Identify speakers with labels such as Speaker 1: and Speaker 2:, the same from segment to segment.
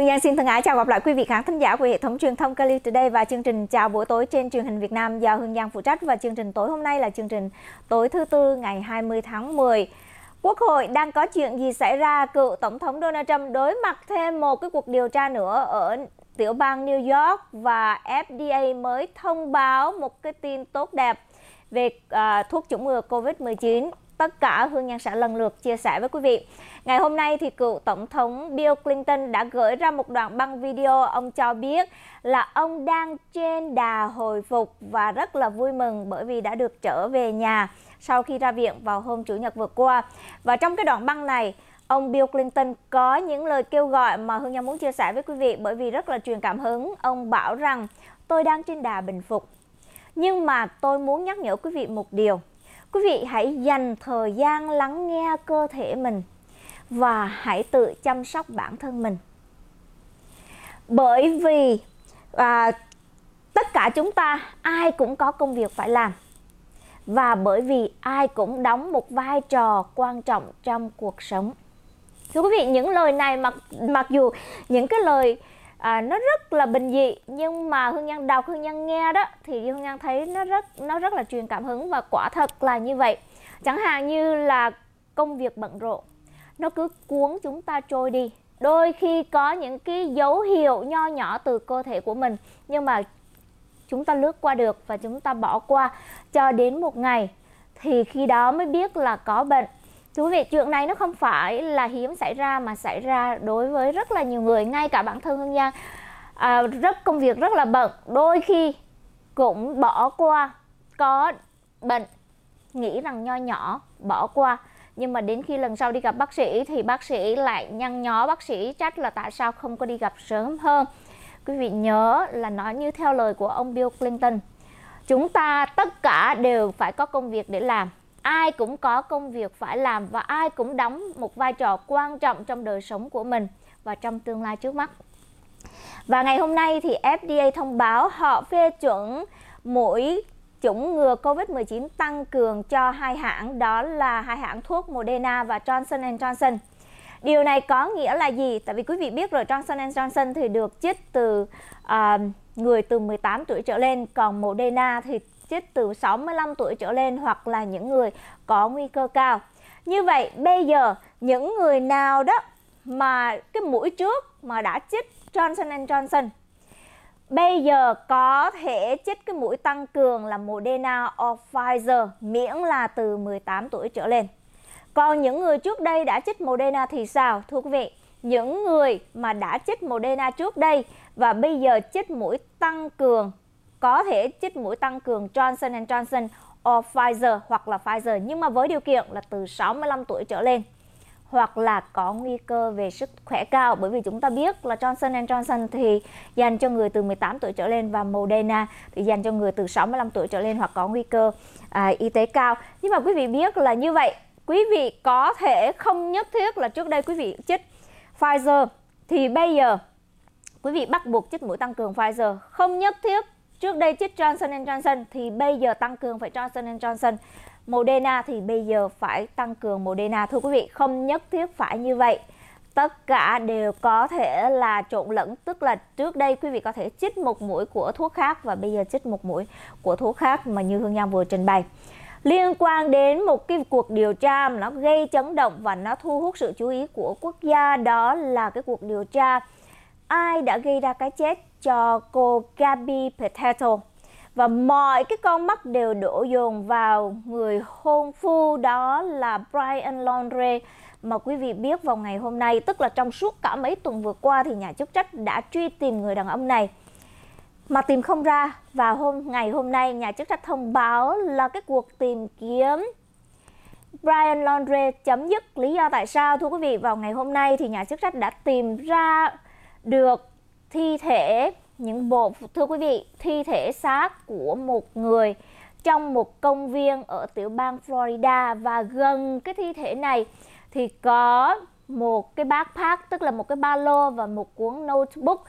Speaker 1: Hương Giang xin thân ái chào gặp lại quý vị khán thính giả của hệ thống truyền thông Kali Today và chương trình Chào buổi tối trên truyền hình Việt Nam do Hương Giang phụ trách và chương trình tối hôm nay là chương trình tối thứ tư ngày 20 tháng 10. Quốc hội đang có chuyện gì xảy ra? Cựu Tổng thống Donald Trump đối mặt thêm một cái cuộc điều tra nữa ở tiểu bang New York và FDA mới thông báo một cái tin tốt đẹp về uh, thuốc chủng ngừa COVID-19. Tất cả Hương Nhan sẽ lần lượt chia sẻ với quý vị. Ngày hôm nay thì cựu Tổng thống Bill Clinton đã gửi ra một đoạn băng video ông cho biết là ông đang trên đà hồi phục và rất là vui mừng bởi vì đã được trở về nhà sau khi ra viện vào hôm Chủ nhật vừa qua. Và trong cái đoạn băng này, ông Bill Clinton có những lời kêu gọi mà Hương nhân muốn chia sẻ với quý vị bởi vì rất là truyền cảm hứng. Ông bảo rằng tôi đang trên đà bình phục. Nhưng mà tôi muốn nhắc nhở quý vị một điều Quý vị hãy dành thời gian lắng nghe cơ thể mình và hãy tự chăm sóc bản thân mình. Bởi vì à, tất cả chúng ta ai cũng có công việc phải làm và bởi vì ai cũng đóng một vai trò quan trọng trong cuộc sống thưa quý vị những lời này mặc mặc dù những cái lời à, nó rất là bình dị nhưng mà hương nhân đọc hương nhân nghe đó thì hương nhân thấy nó rất nó rất là truyền cảm hứng và quả thật là như vậy chẳng hạn như là công việc bận rộn nó cứ cuốn chúng ta trôi đi đôi khi có những cái dấu hiệu nho nhỏ từ cơ thể của mình nhưng mà chúng ta lướt qua được và chúng ta bỏ qua cho đến một ngày thì khi đó mới biết là có bệnh Thưa quý vị, chuyện này nó không phải là hiếm xảy ra mà xảy ra đối với rất là nhiều người, ngay cả bản thân Hương Giang à, rất công việc rất là bận, đôi khi cũng bỏ qua có bệnh nghĩ rằng nho nhỏ bỏ qua nhưng mà đến khi lần sau đi gặp bác sĩ thì bác sĩ lại nhăn nhó bác sĩ trách là tại sao không có đi gặp sớm hơn quý vị nhớ là nói như theo lời của ông Bill Clinton chúng ta tất cả đều phải có công việc để làm ai cũng có công việc phải làm và ai cũng đóng một vai trò quan trọng trong đời sống của mình và trong tương lai trước mắt. Và ngày hôm nay thì FDA thông báo họ phê chuẩn mũi chủng ngừa COVID-19 tăng cường cho hai hãng đó là hai hãng thuốc Moderna và Johnson Johnson. Điều này có nghĩa là gì? Tại vì quý vị biết rồi Johnson Johnson thì được chích từ uh, người từ 18 tuổi trở lên, còn Moderna thì chích từ 65 tuổi trở lên hoặc là những người có nguy cơ cao. Như vậy bây giờ những người nào đó mà cái mũi trước mà đã chích Johnson Johnson bây giờ có thể chích cái mũi tăng cường là Moderna or Pfizer miễn là từ 18 tuổi trở lên. Còn những người trước đây đã chích Moderna thì sao? Thưa quý vị, những người mà đã chích Moderna trước đây và bây giờ chích mũi tăng cường có thể chích mũi tăng cường Johnson Johnson or Pfizer hoặc là Pfizer nhưng mà với điều kiện là từ 65 tuổi trở lên hoặc là có nguy cơ về sức khỏe cao bởi vì chúng ta biết là Johnson Johnson thì dành cho người từ 18 tuổi trở lên và Moderna thì dành cho người từ 65 tuổi trở lên hoặc có nguy cơ à, y tế cao. Nhưng mà quý vị biết là như vậy, quý vị có thể không nhất thiết là trước đây quý vị chích Pfizer thì bây giờ quý vị bắt buộc chích mũi tăng cường Pfizer, không nhất thiết Trước đây chích Johnson Johnson thì bây giờ tăng cường phải Johnson Johnson. Moderna thì bây giờ phải tăng cường Moderna. Thưa quý vị, không nhất thiết phải như vậy. Tất cả đều có thể là trộn lẫn, tức là trước đây quý vị có thể chích một mũi của thuốc khác và bây giờ chích một mũi của thuốc khác mà như Hương Nham vừa trình bày liên quan đến một cái cuộc điều tra mà nó gây chấn động và nó thu hút sự chú ý của quốc gia đó là cái cuộc điều tra ai đã gây ra cái chết cho cô Gabi Potato và mọi cái con mắt đều đổ dồn vào người hôn phu đó là Brian Laundrie mà quý vị biết vào ngày hôm nay tức là trong suốt cả mấy tuần vừa qua thì nhà chức trách đã truy tìm người đàn ông này mà tìm không ra và hôm ngày hôm nay nhà chức trách thông báo là cái cuộc tìm kiếm Brian Laundrie chấm dứt lý do tại sao thưa quý vị vào ngày hôm nay thì nhà chức trách đã tìm ra được thi thể những bộ thưa quý vị thi thể xác của một người trong một công viên ở tiểu bang Florida và gần cái thi thể này thì có một cái backpack tức là một cái ba lô và một cuốn notebook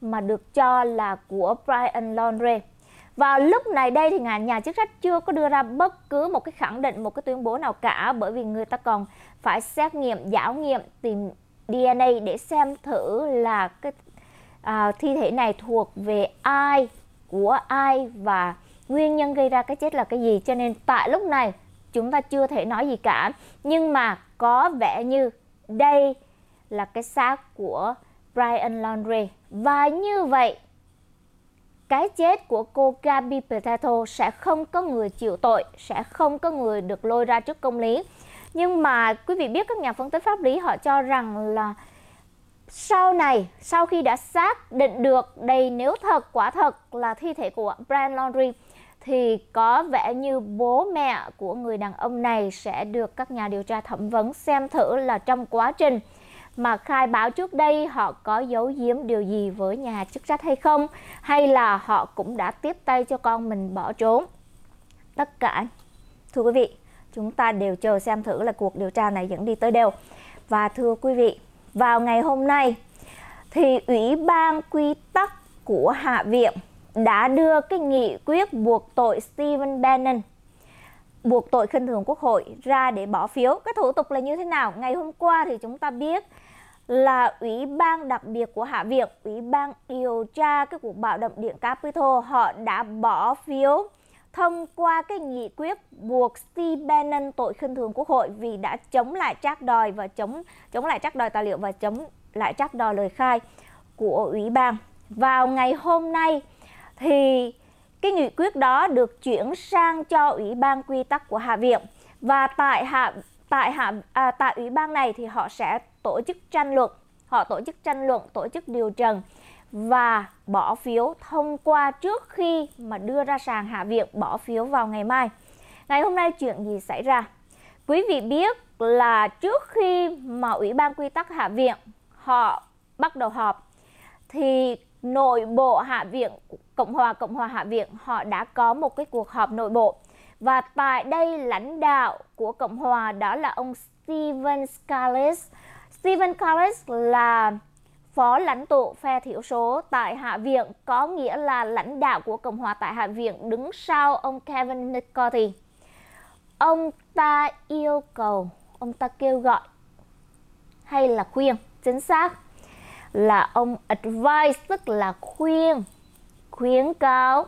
Speaker 1: mà được cho là của Brian Laundrie. Và lúc này đây thì nhà chức trách chưa có đưa ra bất cứ một cái khẳng định, một cái tuyên bố nào cả bởi vì người ta còn phải xét nghiệm, giảo nghiệm, tìm DNA để xem thử là cái à, thi thể này thuộc về ai của ai và nguyên nhân gây ra cái chết là cái gì cho nên tại lúc này chúng ta chưa thể nói gì cả nhưng mà có vẻ như đây là cái xác của Brian Laundrie và như vậy cái chết của cô Gabi Potato sẽ không có người chịu tội, sẽ không có người được lôi ra trước công lý. Nhưng mà quý vị biết các nhà phân tích pháp lý họ cho rằng là sau này sau khi đã xác định được đây nếu thật quả thật là thi thể của Brian Laundrie thì có vẻ như bố mẹ của người đàn ông này sẽ được các nhà điều tra thẩm vấn xem thử là trong quá trình mà khai báo trước đây họ có giấu giếm điều gì với nhà chức trách hay không hay là họ cũng đã tiếp tay cho con mình bỏ trốn tất cả thưa quý vị chúng ta đều chờ xem thử là cuộc điều tra này dẫn đi tới đâu và thưa quý vị vào ngày hôm nay thì Ủy ban quy tắc của Hạ viện đã đưa cái nghị quyết buộc tội Stephen Bannon buộc tội khinh thường quốc hội ra để bỏ phiếu. Cái thủ tục là như thế nào? Ngày hôm qua thì chúng ta biết là Ủy ban đặc biệt của Hạ viện, Ủy ban điều tra cái cuộc bạo động điện Capitol, họ đã bỏ phiếu thông qua cái nghị quyết buộc Steve Bannon tội khinh thường quốc hội vì đã chống lại trác đòi và chống chống lại trác đòi tài liệu và chống lại trác đòi lời khai của ủy ban. Vào ngày hôm nay thì cái nghị quyết đó được chuyển sang cho ủy ban quy tắc của hạ viện và tại hạ tại hạ à, tại ủy ban này thì họ sẽ tổ chức tranh luận, họ tổ chức tranh luận, tổ chức điều trần và bỏ phiếu thông qua trước khi mà đưa ra sàn Hạ viện bỏ phiếu vào ngày mai. Ngày hôm nay chuyện gì xảy ra? Quý vị biết là trước khi mà Ủy ban Quy tắc Hạ viện họ bắt đầu họp thì nội bộ Hạ viện Cộng hòa Cộng hòa Hạ viện họ đã có một cái cuộc họp nội bộ và tại đây lãnh đạo của Cộng hòa đó là ông Steven Scalise. Steven Scalise là phó lãnh tụ phe thiểu số tại Hạ viện có nghĩa là lãnh đạo của Cộng hòa tại Hạ viện đứng sau ông Kevin McCarthy. Ông ta yêu cầu, ông ta kêu gọi hay là khuyên, chính xác là ông advise tức là khuyên, khuyến cáo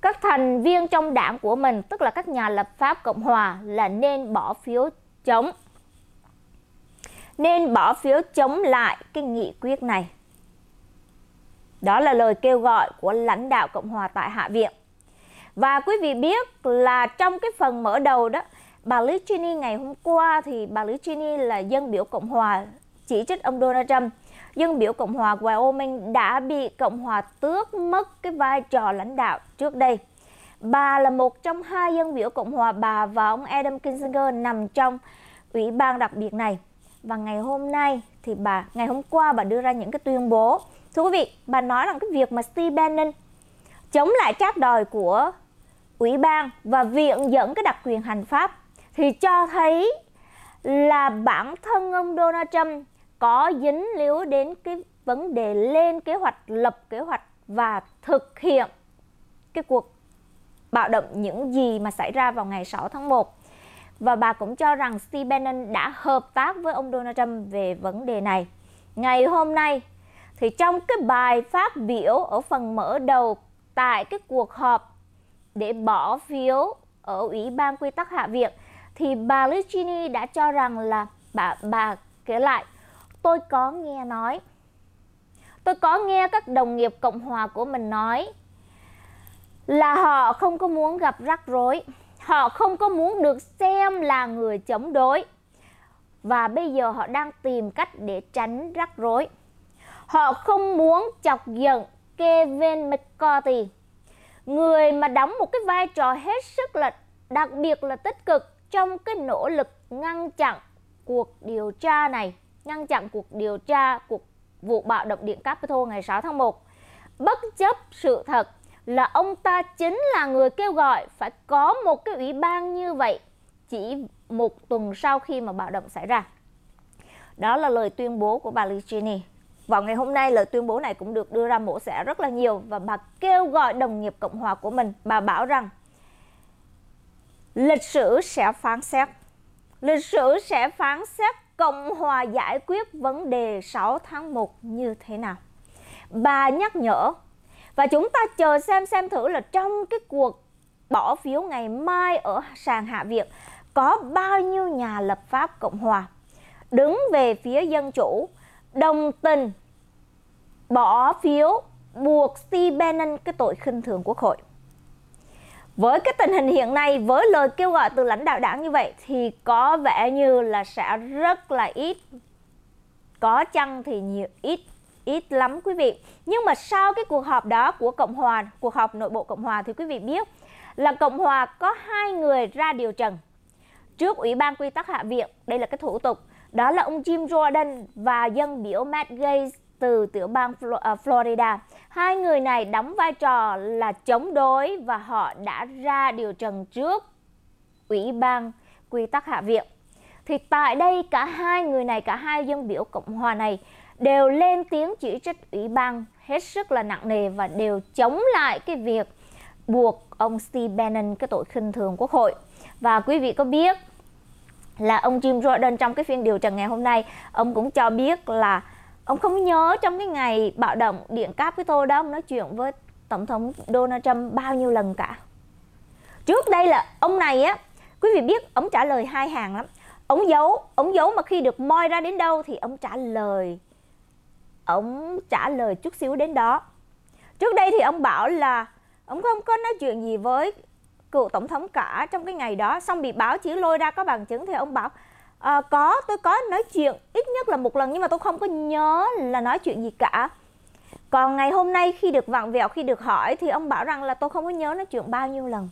Speaker 1: các thành viên trong đảng của mình tức là các nhà lập pháp Cộng hòa là nên bỏ phiếu chống nên bỏ phiếu chống lại cái nghị quyết này. Đó là lời kêu gọi của lãnh đạo Cộng hòa tại Hạ viện. Và quý vị biết là trong cái phần mở đầu đó, bà Lý Cheney ngày hôm qua thì bà Lý Cheney là dân biểu Cộng hòa chỉ trích ông Donald Trump. Dân biểu Cộng hòa Wyoming đã bị Cộng hòa tước mất cái vai trò lãnh đạo trước đây. Bà là một trong hai dân biểu Cộng hòa bà và ông Adam Kinzinger nằm trong ủy ban đặc biệt này và ngày hôm nay thì bà ngày hôm qua bà đưa ra những cái tuyên bố thưa quý vị bà nói rằng cái việc mà Steve Bannon chống lại tráp đòi của ủy ban và viện dẫn cái đặc quyền hành pháp thì cho thấy là bản thân ông Donald Trump có dính líu đến cái vấn đề lên kế hoạch, lập kế hoạch và thực hiện cái cuộc bạo động những gì mà xảy ra vào ngày 6 tháng 1 và bà cũng cho rằng Steve Bannon đã hợp tác với ông Donald Trump về vấn đề này. Ngày hôm nay thì trong cái bài phát biểu ở phần mở đầu tại cái cuộc họp để bỏ phiếu ở Ủy ban Quy tắc Hạ viện thì bà Lucini đã cho rằng là bà bà kể lại tôi có nghe nói tôi có nghe các đồng nghiệp cộng hòa của mình nói là họ không có muốn gặp rắc rối họ không có muốn được xem là người chống đối và bây giờ họ đang tìm cách để tránh rắc rối họ không muốn chọc giận Kevin McCarthy người mà đóng một cái vai trò hết sức là đặc biệt là tích cực trong cái nỗ lực ngăn chặn cuộc điều tra này ngăn chặn cuộc điều tra cuộc vụ bạo động điện Capitol ngày 6 tháng 1 bất chấp sự thật là ông ta chính là người kêu gọi phải có một cái ủy ban như vậy chỉ một tuần sau khi mà bạo động xảy ra. Đó là lời tuyên bố của bà Ligini. Vào ngày hôm nay, lời tuyên bố này cũng được đưa ra mổ xẻ rất là nhiều và bà kêu gọi đồng nghiệp Cộng hòa của mình, bà bảo rằng lịch sử sẽ phán xét. Lịch sử sẽ phán xét Cộng hòa giải quyết vấn đề 6 tháng 1 như thế nào. Bà nhắc nhở và chúng ta chờ xem xem thử là trong cái cuộc bỏ phiếu ngày mai ở sàn Hạ Viện có bao nhiêu nhà lập pháp Cộng hòa đứng về phía dân chủ đồng tình bỏ phiếu buộc Steve Bannon cái tội khinh thường quốc hội. Với cái tình hình hiện nay, với lời kêu gọi từ lãnh đạo đảng như vậy thì có vẻ như là sẽ rất là ít. Có chăng thì nhiều ít ít lắm quý vị. Nhưng mà sau cái cuộc họp đó của Cộng hòa, cuộc họp nội bộ Cộng hòa thì quý vị biết là Cộng hòa có hai người ra điều trần trước Ủy ban quy tắc hạ viện. Đây là cái thủ tục. Đó là ông Jim Jordan và dân biểu Matt Gaetz từ tiểu bang à, Florida. Hai người này đóng vai trò là chống đối và họ đã ra điều trần trước Ủy ban quy tắc hạ viện. Thì tại đây cả hai người này, cả hai dân biểu Cộng hòa này đều lên tiếng chỉ trích ủy ban hết sức là nặng nề và đều chống lại cái việc buộc ông Steve Bannon cái tội khinh thường quốc hội. Và quý vị có biết là ông Jim Jordan trong cái phiên điều trần ngày hôm nay, ông cũng cho biết là ông không nhớ trong cái ngày bạo động điện cáp với tôi đó ông nói chuyện với tổng thống Donald Trump bao nhiêu lần cả. Trước đây là ông này á, quý vị biết ông trả lời hai hàng lắm. Ông giấu, ông giấu mà khi được moi ra đến đâu thì ông trả lời Ông trả lời chút xíu đến đó. Trước đây thì ông bảo là ông không có nói chuyện gì với cựu tổng thống cả trong cái ngày đó xong bị báo chỉ lôi ra có bằng chứng thì ông bảo à, có tôi có nói chuyện ít nhất là một lần nhưng mà tôi không có nhớ là nói chuyện gì cả còn ngày hôm nay khi được vặn vẹo khi được hỏi thì ông bảo rằng là tôi không có nhớ nói chuyện bao nhiêu lần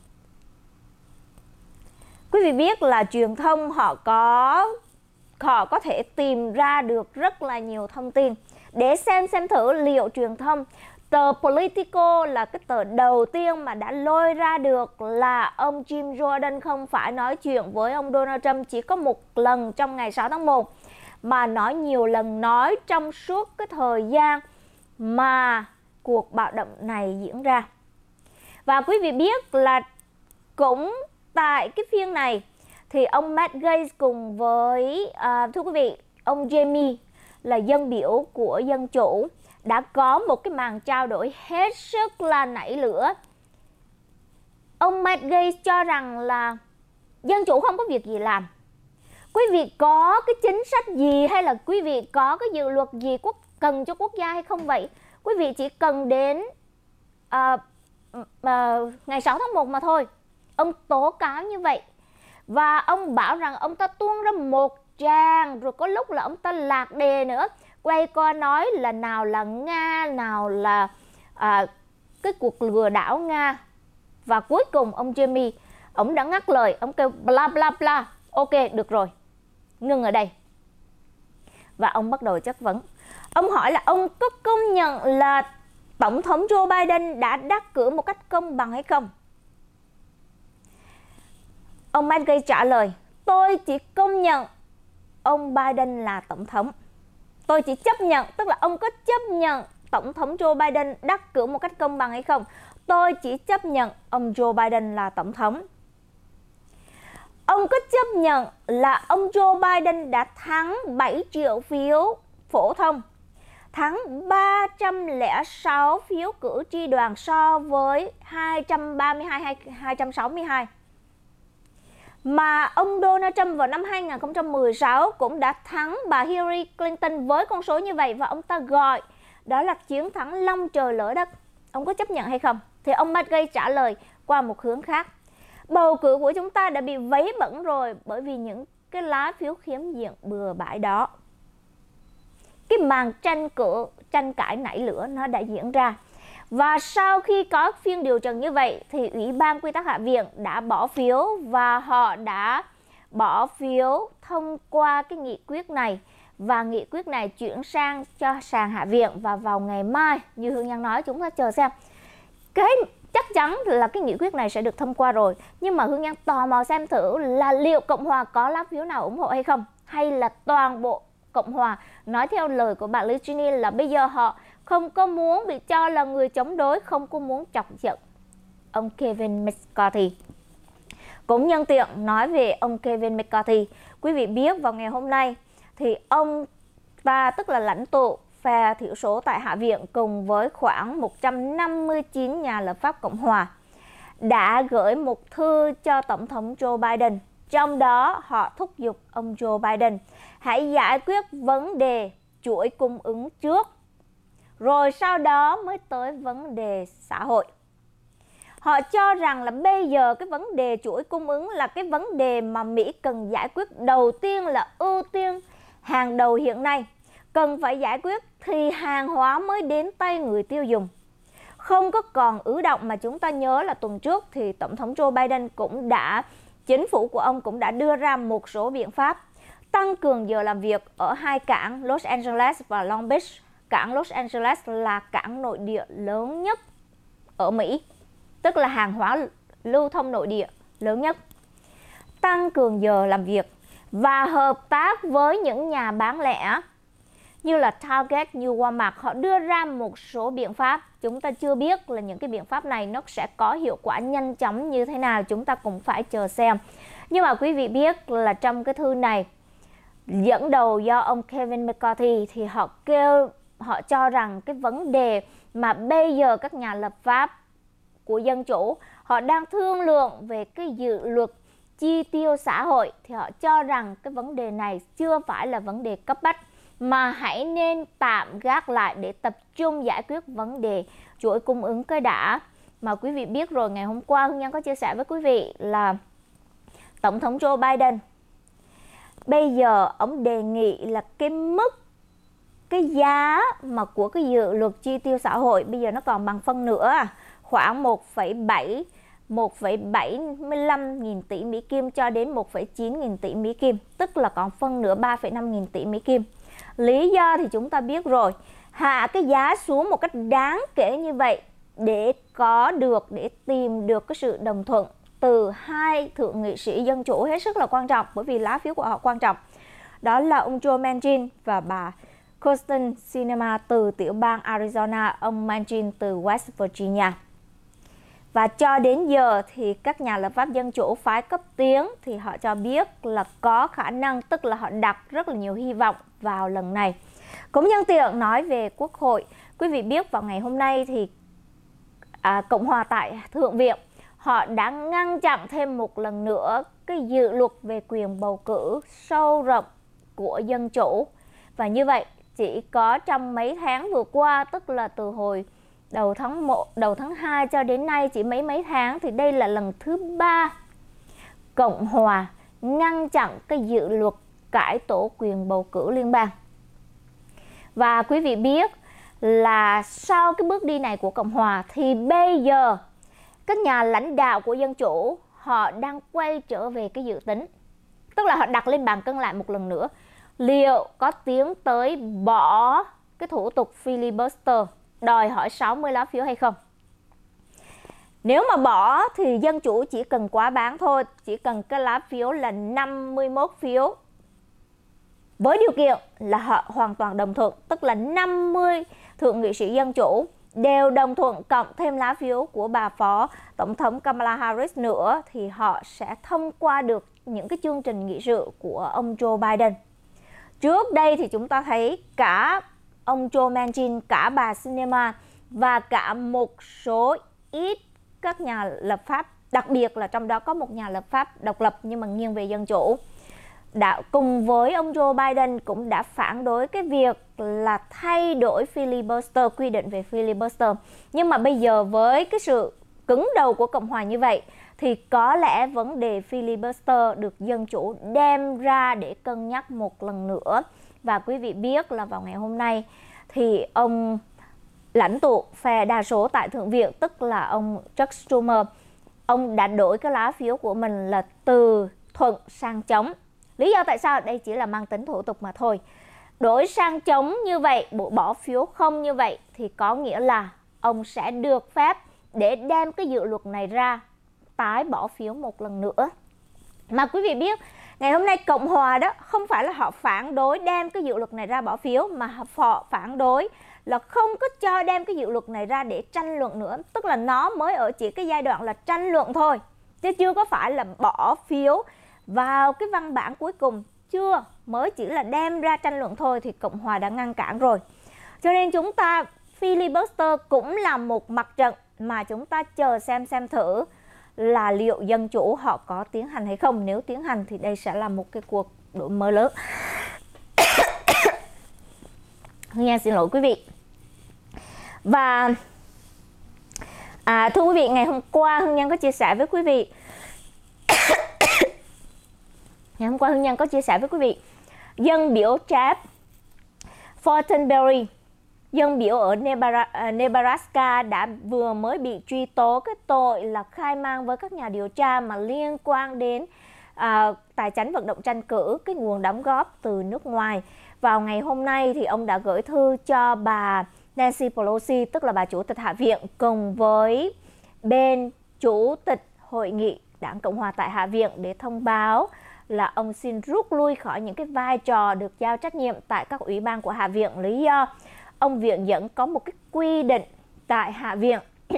Speaker 1: quý vị biết là truyền thông họ có họ có thể tìm ra được rất là nhiều thông tin để xem xem thử liệu truyền thông tờ Politico là cái tờ đầu tiên mà đã lôi ra được là ông Jim Jordan không phải nói chuyện với ông Donald Trump chỉ có một lần trong ngày 6 tháng 1 mà nói nhiều lần nói trong suốt cái thời gian mà cuộc bạo động này diễn ra. Và quý vị biết là cũng tại cái phiên này thì ông Matt Gaetz cùng với uh, thưa quý vị ông Jamie là dân biểu của dân chủ đã có một cái màn trao đổi hết sức là nảy lửa. Ông Matt Gates cho rằng là dân chủ không có việc gì làm. Quý vị có cái chính sách gì hay là quý vị có cái dự luật gì quốc cần cho quốc gia hay không vậy? Quý vị chỉ cần đến uh, uh, ngày 6 tháng 1 mà thôi. Ông tố cáo như vậy và ông bảo rằng ông ta tuôn ra một Trang rồi có lúc là ông ta lạc đề nữa quay qua nói là nào là Nga nào là à, cái cuộc lừa đảo Nga và cuối cùng ông Jimmy ông đã ngắt lời ông kêu bla bla bla ok được rồi ngừng ở đây và ông bắt đầu chất vấn ông hỏi là ông có công nhận là tổng thống Joe Biden đã đắc cử một cách công bằng hay không ông Mackey trả lời tôi chỉ công nhận ông Biden là tổng thống. Tôi chỉ chấp nhận, tức là ông có chấp nhận tổng thống Joe Biden đắc cử một cách công bằng hay không? Tôi chỉ chấp nhận ông Joe Biden là tổng thống. Ông có chấp nhận là ông Joe Biden đã thắng 7 triệu phiếu phổ thông, thắng 306 phiếu cử tri đoàn so với 232 262 mà ông Donald Trump vào năm 2016 cũng đã thắng bà Hillary Clinton với con số như vậy và ông ta gọi đó là chiến thắng long trời lở đất. Ông có chấp nhận hay không? Thì ông McGay trả lời qua một hướng khác. Bầu cử của chúng ta đã bị vấy bẩn rồi bởi vì những cái lá phiếu khiếm diện bừa bãi đó. Cái màn tranh cử, tranh cãi nảy lửa nó đã diễn ra. Và sau khi có phiên điều trần như vậy thì Ủy ban Quy tắc Hạ viện đã bỏ phiếu và họ đã bỏ phiếu thông qua cái nghị quyết này và nghị quyết này chuyển sang cho sàn Hạ viện và vào ngày mai như Hương Nhân nói chúng ta chờ xem. Cái chắc chắn là cái nghị quyết này sẽ được thông qua rồi nhưng mà Hương Nhân tò mò xem thử là liệu Cộng hòa có lá phiếu nào ủng hộ hay không hay là toàn bộ Cộng hòa nói theo lời của bà Lee Jenny là bây giờ họ không có muốn bị cho là người chống đối, không có muốn chọc giận ông Kevin McCarthy. Cũng nhân tiện nói về ông Kevin McCarthy, quý vị biết vào ngày hôm nay thì ông ta tức là lãnh tụ phe thiểu số tại Hạ viện cùng với khoảng 159 nhà lập pháp Cộng hòa đã gửi một thư cho Tổng thống Joe Biden. Trong đó họ thúc giục ông Joe Biden hãy giải quyết vấn đề chuỗi cung ứng trước rồi sau đó mới tới vấn đề xã hội họ cho rằng là bây giờ cái vấn đề chuỗi cung ứng là cái vấn đề mà mỹ cần giải quyết đầu tiên là ưu tiên hàng đầu hiện nay cần phải giải quyết thì hàng hóa mới đến tay người tiêu dùng không có còn ứ động mà chúng ta nhớ là tuần trước thì tổng thống Joe Biden cũng đã chính phủ của ông cũng đã đưa ra một số biện pháp tăng cường giờ làm việc ở hai cảng Los Angeles và Long Beach cảng Los Angeles là cảng nội địa lớn nhất ở Mỹ, tức là hàng hóa lưu thông nội địa lớn nhất. Tăng cường giờ làm việc và hợp tác với những nhà bán lẻ như là Target, như Walmart, họ đưa ra một số biện pháp. Chúng ta chưa biết là những cái biện pháp này nó sẽ có hiệu quả nhanh chóng như thế nào, chúng ta cũng phải chờ xem. Nhưng mà quý vị biết là trong cái thư này, dẫn đầu do ông Kevin McCarthy thì họ kêu họ cho rằng cái vấn đề mà bây giờ các nhà lập pháp của dân chủ họ đang thương lượng về cái dự luật chi tiêu xã hội thì họ cho rằng cái vấn đề này chưa phải là vấn đề cấp bách mà hãy nên tạm gác lại để tập trung giải quyết vấn đề chuỗi cung ứng cái đã mà quý vị biết rồi ngày hôm qua Hương Nhân có chia sẻ với quý vị là Tổng thống Joe Biden bây giờ ông đề nghị là cái mức cái giá mà của cái dự luật chi tiêu xã hội bây giờ nó còn bằng phân nữa à. khoảng 1,7 1,75 nghìn tỷ Mỹ Kim cho đến 1,9 nghìn tỷ Mỹ Kim, tức là còn phân nửa 3,5 nghìn tỷ Mỹ Kim. Lý do thì chúng ta biết rồi, hạ cái giá xuống một cách đáng kể như vậy để có được, để tìm được cái sự đồng thuận từ hai thượng nghị sĩ dân chủ hết sức là quan trọng bởi vì lá phiếu của họ quan trọng. Đó là ông Joe Manchin và bà Kirsten Cinema từ tiểu bang Arizona, ông Manchin từ West Virginia. Và cho đến giờ thì các nhà lập pháp dân chủ phái cấp tiếng thì họ cho biết là có khả năng, tức là họ đặt rất là nhiều hy vọng vào lần này. Cũng nhân tiện nói về Quốc hội, quý vị biết vào ngày hôm nay thì à, Cộng hòa tại Thượng viện họ đã ngăn chặn thêm một lần nữa cái dự luật về quyền bầu cử sâu rộng của dân chủ. Và như vậy chỉ có trong mấy tháng vừa qua tức là từ hồi đầu tháng 1, đầu tháng 2 cho đến nay chỉ mấy mấy tháng thì đây là lần thứ ba Cộng hòa ngăn chặn cái dự luật cải tổ quyền bầu cử liên bang. Và quý vị biết là sau cái bước đi này của Cộng hòa thì bây giờ các nhà lãnh đạo của dân chủ họ đang quay trở về cái dự tính. Tức là họ đặt lên bàn cân lại một lần nữa liệu có tiến tới bỏ cái thủ tục filibuster đòi hỏi 60 lá phiếu hay không? Nếu mà bỏ thì dân chủ chỉ cần quá bán thôi, chỉ cần cái lá phiếu là 51 phiếu. Với điều kiện là họ hoàn toàn đồng thuận, tức là 50 thượng nghị sĩ dân chủ đều đồng thuận cộng thêm lá phiếu của bà phó tổng thống Kamala Harris nữa thì họ sẽ thông qua được những cái chương trình nghị sự của ông Joe Biden. Trước đây thì chúng ta thấy cả ông Joe Manchin, cả bà Sinema và cả một số ít các nhà lập pháp, đặc biệt là trong đó có một nhà lập pháp độc lập nhưng mà nghiêng về dân chủ đã cùng với ông Joe Biden cũng đã phản đối cái việc là thay đổi filibuster quy định về filibuster. Nhưng mà bây giờ với cái sự cứng đầu của Cộng hòa như vậy thì có lẽ vấn đề filibuster được dân chủ đem ra để cân nhắc một lần nữa và quý vị biết là vào ngày hôm nay thì ông lãnh tụ phe đa số tại thượng viện tức là ông Chuck Schumer ông đã đổi cái lá phiếu của mình là từ thuận sang chống lý do tại sao đây chỉ là mang tính thủ tục mà thôi đổi sang chống như vậy bộ bỏ phiếu không như vậy thì có nghĩa là ông sẽ được phép để đem cái dự luật này ra tái bỏ phiếu một lần nữa mà quý vị biết ngày hôm nay cộng hòa đó không phải là họ phản đối đem cái dự luật này ra bỏ phiếu mà họ phản đối là không có cho đem cái dự luật này ra để tranh luận nữa tức là nó mới ở chỉ cái giai đoạn là tranh luận thôi chứ chưa có phải là bỏ phiếu vào cái văn bản cuối cùng chưa mới chỉ là đem ra tranh luận thôi thì cộng hòa đã ngăn cản rồi cho nên chúng ta filibuster cũng là một mặt trận mà chúng ta chờ xem xem thử là liệu dân chủ họ có tiến hành hay không nếu tiến hành thì đây sẽ là một cái cuộc đổi mới lớn Hương Giang xin lỗi quý vị và à, thưa quý vị ngày hôm qua Hương nhân có chia sẻ với quý vị ngày hôm qua Hương nhân có chia sẻ với quý vị dân biểu tráp Fortenberry Dân biểu ở à, Nebraska đã vừa mới bị truy tố cái tội là khai mang với các nhà điều tra mà liên quan đến à, tài chính vận động tranh cử cái nguồn đóng góp từ nước ngoài. Vào ngày hôm nay thì ông đã gửi thư cho bà Nancy Pelosi tức là bà chủ tịch Hạ viện cùng với bên chủ tịch hội nghị Đảng Cộng hòa tại Hạ viện để thông báo là ông xin rút lui khỏi những cái vai trò được giao trách nhiệm tại các ủy ban của Hạ viện lý do ông viện dẫn có một cái quy định tại hạ viện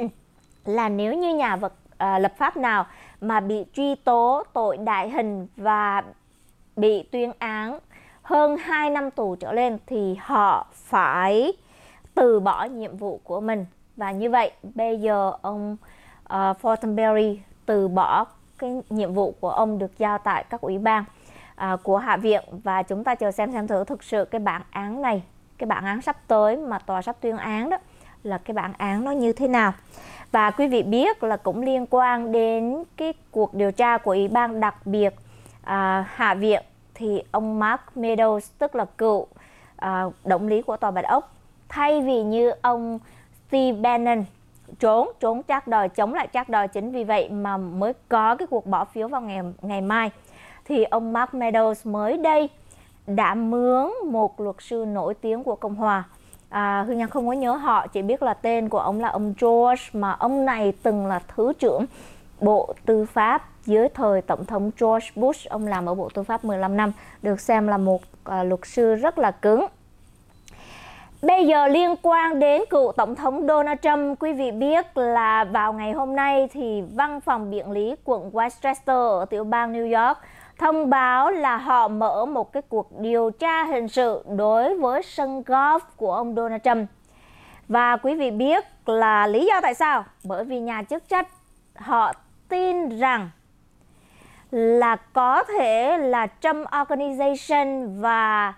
Speaker 1: là nếu như nhà vật à, lập pháp nào mà bị truy tố tội đại hình và bị tuyên án hơn 2 năm tù trở lên thì họ phải từ bỏ nhiệm vụ của mình và như vậy bây giờ ông uh, Fortenberry từ bỏ cái nhiệm vụ của ông được giao tại các ủy ban uh, của hạ viện và chúng ta chờ xem xem thử thực sự cái bản án này cái bản án sắp tới mà tòa sắp tuyên án đó là cái bản án nó như thế nào và quý vị biết là cũng liên quan đến cái cuộc điều tra của ủy ban đặc biệt à, hạ viện thì ông Mark Meadows tức là cựu à, động lý của tòa bạch ốc thay vì như ông Steve Bannon trốn trốn trác đòi chống lại trác đòi chính vì vậy mà mới có cái cuộc bỏ phiếu vào ngày ngày mai thì ông Mark Meadows mới đây đã mướn một luật sư nổi tiếng của Cộng hòa à, Hương Nhân không có nhớ họ chỉ biết là tên của ông là ông George mà ông này từng là thứ trưởng Bộ Tư pháp dưới thời Tổng thống George Bush ông làm ở Bộ Tư pháp 15 năm được xem là một à, luật sư rất là cứng Bây giờ liên quan đến cựu Tổng thống Donald Trump, quý vị biết là vào ngày hôm nay thì văn phòng biện lý quận Westchester ở tiểu bang New York thông báo là họ mở một cái cuộc điều tra hình sự đối với sân golf của ông Donald Trump. Và quý vị biết là lý do tại sao? Bởi vì nhà chức trách họ tin rằng là có thể là Trump Organization và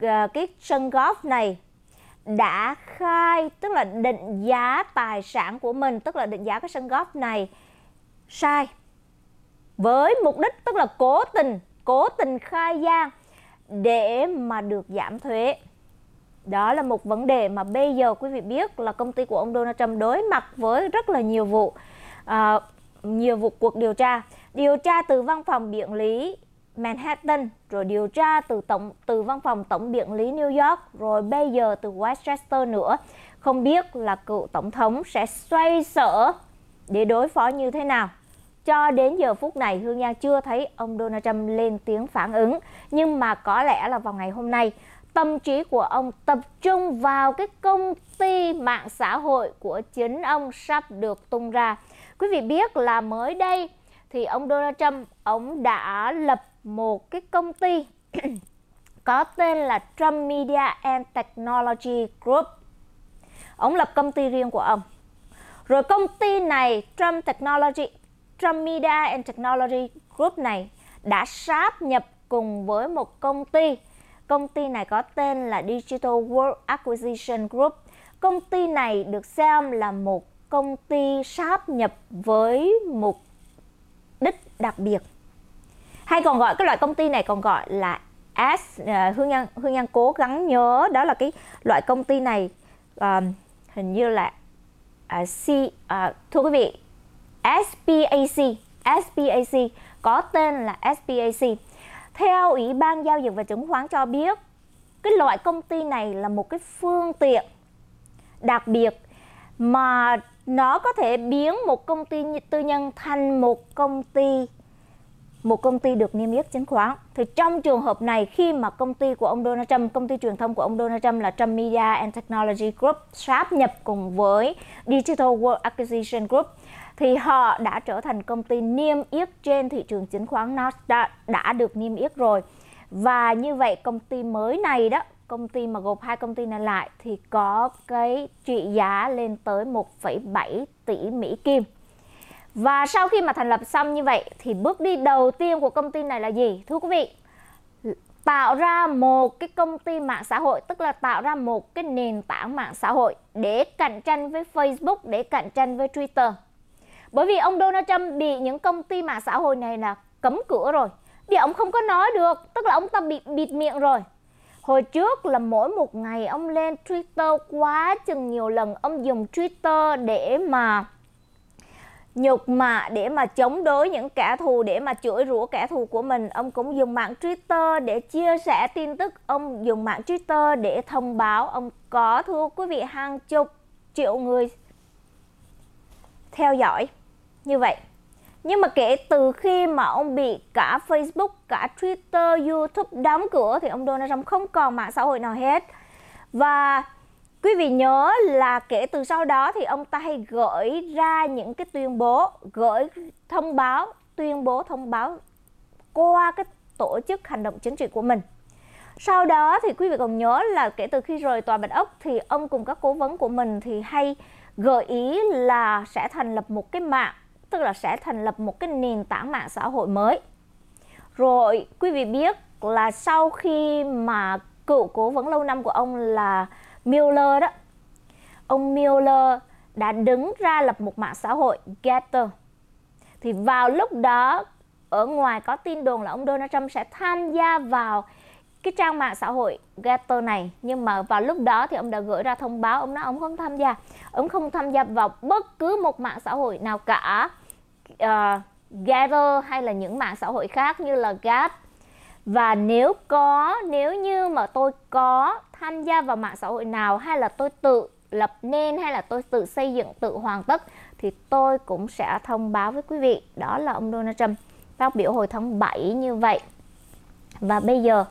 Speaker 1: ờ, cái sân golf này đã khai tức là định giá tài sản của mình tức là định giá cái sân golf này sai với mục đích tức là cố tình cố tình khai gian để mà được giảm thuế đó là một vấn đề mà bây giờ quý vị biết là công ty của ông Donald Trump đối mặt với rất là nhiều vụ uh, nhiều vụ cuộc điều tra điều tra từ văn phòng biện lý Manhattan rồi điều tra từ tổng từ văn phòng tổng biện lý New York rồi bây giờ từ Westchester nữa không biết là cựu tổng thống sẽ xoay sở để đối phó như thế nào cho đến giờ phút này, Hương Giang chưa thấy ông Donald Trump lên tiếng phản ứng. Nhưng mà có lẽ là vào ngày hôm nay, tâm trí của ông tập trung vào cái công ty mạng xã hội của chính ông sắp được tung ra. Quý vị biết là mới đây thì ông Donald Trump ông đã lập một cái công ty có tên là Trump Media and Technology Group. Ông lập công ty riêng của ông. Rồi công ty này Trump Technology Tramida and Technology Group này đã sáp nhập cùng với một công ty. Công ty này có tên là Digital World Acquisition Group. Công ty này được xem là một công ty sáp nhập với mục đích đặc biệt. Hay còn gọi cái loại công ty này còn gọi là S à, Hương Nhân Hương Nhân cố gắng nhớ đó là cái loại công ty này um, hình như là uh, C uh, thưa quý vị SPAC SPAC có tên là SPAC theo Ủy ban Giao dịch và Chứng khoán cho biết cái loại công ty này là một cái phương tiện đặc biệt mà nó có thể biến một công ty tư nhân thành một công ty một công ty được niêm yết chứng khoán. Thì trong trường hợp này khi mà công ty của ông Donald Trump, công ty truyền thông của ông Donald Trump là Trump Media and Technology Group sáp nhập cùng với Digital World Acquisition Group thì họ đã trở thành công ty niêm yết trên thị trường chứng khoán Nasdaq đã được niêm yết rồi. Và như vậy công ty mới này đó, công ty mà gộp hai công ty này lại thì có cái trị giá lên tới 1,7 tỷ Mỹ Kim. Và sau khi mà thành lập xong như vậy thì bước đi đầu tiên của công ty này là gì? Thưa quý vị, tạo ra một cái công ty mạng xã hội tức là tạo ra một cái nền tảng mạng xã hội để cạnh tranh với Facebook, để cạnh tranh với Twitter. Bởi vì ông Donald Trump bị những công ty mạng xã hội này là cấm cửa rồi. vì ông không có nói được, tức là ông ta bị bịt miệng rồi. Hồi trước là mỗi một ngày ông lên Twitter quá chừng nhiều lần ông dùng Twitter để mà nhục mạ để mà chống đối những kẻ thù để mà chửi rủa kẻ thù của mình ông cũng dùng mạng Twitter để chia sẻ tin tức ông dùng mạng Twitter để thông báo ông có thưa quý vị hàng chục triệu người theo dõi như vậy. Nhưng mà kể từ khi mà ông bị cả Facebook, cả Twitter, YouTube đóng cửa thì ông Donald Trump không còn mạng xã hội nào hết. Và quý vị nhớ là kể từ sau đó thì ông ta hay gửi ra những cái tuyên bố, gửi thông báo, tuyên bố thông báo qua cái tổ chức hành động chính trị của mình. Sau đó thì quý vị còn nhớ là kể từ khi rời tòa Bạch Ốc thì ông cùng các cố vấn của mình thì hay gợi ý là sẽ thành lập một cái mạng tức là sẽ thành lập một cái nền tảng mạng xã hội mới. Rồi quý vị biết là sau khi mà cựu cố vấn lâu năm của ông là Mueller đó, ông Mueller đã đứng ra lập một mạng xã hội Getter. Thì vào lúc đó ở ngoài có tin đồn là ông Donald Trump sẽ tham gia vào cái trang mạng xã hội Getter này nhưng mà vào lúc đó thì ông đã gửi ra thông báo ông nói ông không tham gia ông không tham gia vào bất cứ một mạng xã hội nào cả uh, Gather hay là những mạng xã hội khác như là Gap và nếu có nếu như mà tôi có tham gia vào mạng xã hội nào hay là tôi tự lập nên hay là tôi tự xây dựng tự hoàn tất thì tôi cũng sẽ thông báo với quý vị đó là ông Donald Trump phát biểu hồi tháng 7 như vậy và bây giờ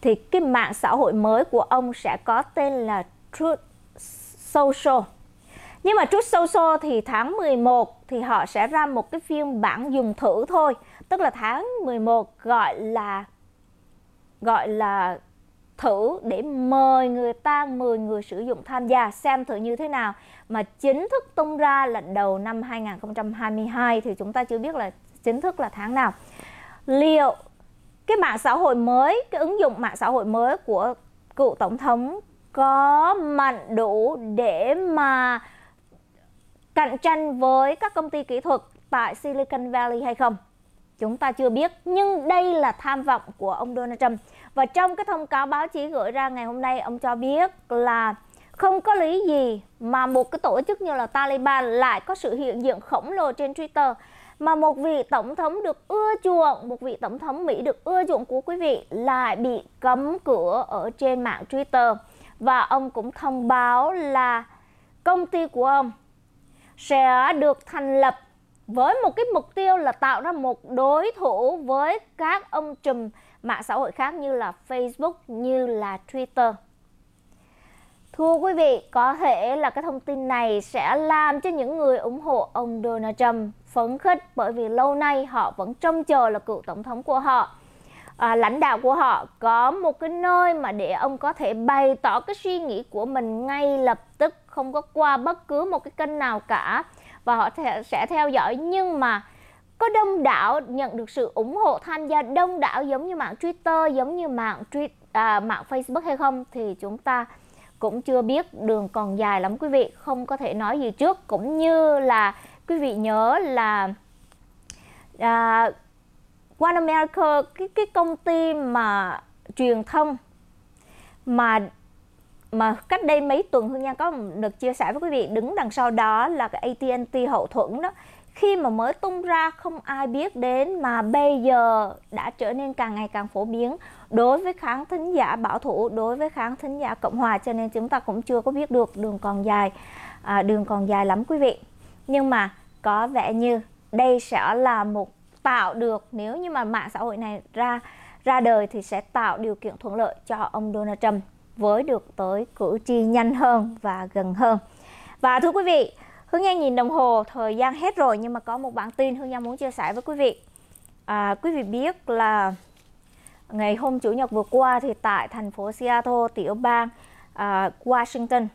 Speaker 1: thì cái mạng xã hội mới của ông sẽ có tên là Truth Social nhưng mà Truth Social thì tháng 11 thì họ sẽ ra một cái phiên bản dùng thử thôi tức là tháng 11 gọi là gọi là thử để mời người ta 10 người sử dụng tham gia xem thử như thế nào mà chính thức tung ra là đầu năm 2022 thì chúng ta chưa biết là chính thức là tháng nào liệu cái mạng xã hội mới cái ứng dụng mạng xã hội mới của cựu tổng thống có mạnh đủ để mà cạnh tranh với các công ty kỹ thuật tại Silicon Valley hay không? Chúng ta chưa biết, nhưng đây là tham vọng của ông Donald Trump. Và trong cái thông cáo báo chí gửi ra ngày hôm nay, ông cho biết là không có lý gì mà một cái tổ chức như là Taliban lại có sự hiện diện khổng lồ trên Twitter mà một vị tổng thống được ưa chuộng, một vị tổng thống Mỹ được ưa chuộng của quý vị lại bị cấm cửa ở trên mạng Twitter. Và ông cũng thông báo là công ty của ông sẽ được thành lập với một cái mục tiêu là tạo ra một đối thủ với các ông trùm mạng xã hội khác như là Facebook, như là Twitter. Thưa quý vị, có thể là cái thông tin này sẽ làm cho những người ủng hộ ông Donald Trump phấn khích bởi vì lâu nay họ vẫn trông chờ là cựu tổng thống của họ à, lãnh đạo của họ có một cái nơi mà để ông có thể bày tỏ cái suy nghĩ của mình ngay lập tức không có qua bất cứ một cái kênh nào cả và họ th- sẽ theo dõi nhưng mà có đông đảo nhận được sự ủng hộ tham gia đông đảo giống như mạng Twitter giống như mạng tweet, à, mạng Facebook hay không thì chúng ta cũng chưa biết đường còn dài lắm quý vị không có thể nói gì trước cũng như là quý vị nhớ là à, One America cái cái công ty mà truyền thông mà mà cách đây mấy tuần Hương Nhan có được chia sẻ với quý vị đứng đằng sau đó là cái AT&T hậu thuẫn đó khi mà mới tung ra không ai biết đến mà bây giờ đã trở nên càng ngày càng phổ biến đối với khán thính giả bảo thủ đối với khán thính giả cộng hòa cho nên chúng ta cũng chưa có biết được đường còn dài à, đường còn dài lắm quý vị nhưng mà có vẻ như đây sẽ là một tạo được nếu như mà mạng xã hội này ra ra đời thì sẽ tạo điều kiện thuận lợi cho ông Donald Trump với được tới cử tri nhanh hơn và gần hơn. Và thưa quý vị, Hương Giang nhìn đồng hồ thời gian hết rồi nhưng mà có một bản tin Hương Giang muốn chia sẻ với quý vị. À, quý vị biết là ngày hôm chủ nhật vừa qua thì tại thành phố Seattle, tiểu bang à, Washington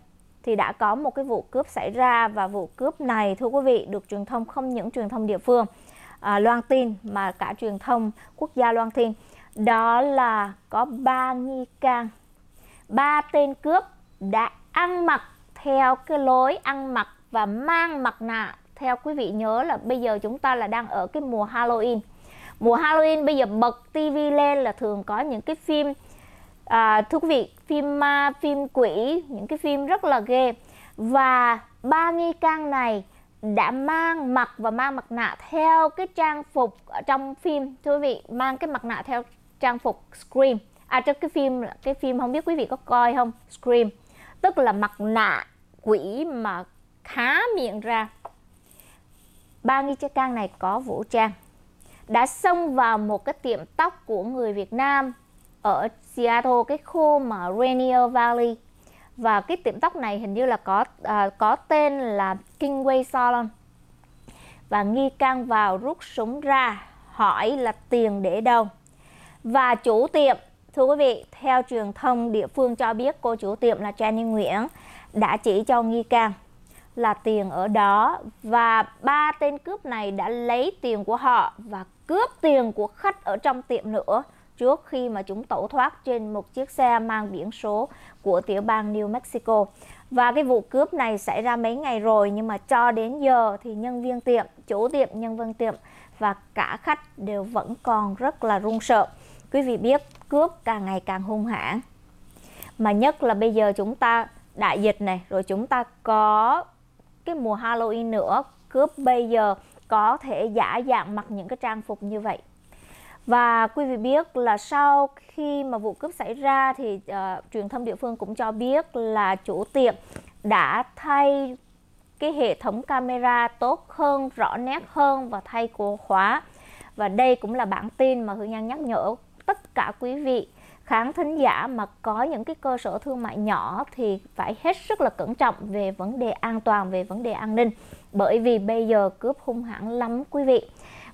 Speaker 1: thì đã có một cái vụ cướp xảy ra và vụ cướp này thưa quý vị được truyền thông không những truyền thông địa phương à, loan tin mà cả truyền thông quốc gia loan tin đó là có ba nghi can ba tên cướp đã ăn mặc theo cái lối ăn mặc và mang mặt nạ theo quý vị nhớ là bây giờ chúng ta là đang ở cái mùa Halloween mùa Halloween bây giờ bật tivi lên là thường có những cái phim à, thú vị phim ma phim quỷ những cái phim rất là ghê và ba nghi can này đã mang mặt và mang mặt nạ theo cái trang phục ở trong phim thưa quý vị mang cái mặt nạ theo trang phục Scream à trong cái phim cái phim không biết quý vị có coi không Scream tức là mặt nạ quỷ mà khá miệng ra ba nghi cha can này có vũ trang đã xông vào một cái tiệm tóc của người Việt Nam ở Seattle cái khu mà Rainier Valley và cái tiệm tóc này hình như là có à, có tên là Kingway Salon và nghi can vào rút súng ra hỏi là tiền để đâu và chủ tiệm thưa quý vị theo truyền thông địa phương cho biết cô chủ tiệm là Jenny Nguyễn đã chỉ cho nghi can là tiền ở đó và ba tên cướp này đã lấy tiền của họ và cướp tiền của khách ở trong tiệm nữa trước khi mà chúng tẩu thoát trên một chiếc xe mang biển số của tiểu bang New Mexico. Và cái vụ cướp này xảy ra mấy ngày rồi nhưng mà cho đến giờ thì nhân viên tiệm, chủ tiệm, nhân viên tiệm và cả khách đều vẫn còn rất là run sợ. Quý vị biết cướp càng ngày càng hung hãn. Mà nhất là bây giờ chúng ta đại dịch này rồi chúng ta có cái mùa Halloween nữa, cướp bây giờ có thể giả dạng mặc những cái trang phục như vậy và quý vị biết là sau khi mà vụ cướp xảy ra thì uh, truyền thông địa phương cũng cho biết là chủ tiệm đã thay cái hệ thống camera tốt hơn, rõ nét hơn và thay cổ khóa. Và đây cũng là bản tin mà Hương Nhan nhắc nhở tất cả quý vị khán thính giả mà có những cái cơ sở thương mại nhỏ thì phải hết sức là cẩn trọng về vấn đề an toàn, về vấn đề an ninh. Bởi vì bây giờ cướp hung hãn lắm quý vị.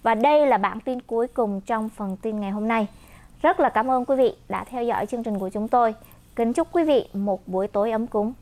Speaker 1: Và đây là bản tin cuối cùng trong phần tin ngày hôm nay. Rất là cảm ơn quý vị đã theo dõi chương trình của chúng tôi. Kính chúc quý vị một buổi tối ấm cúng.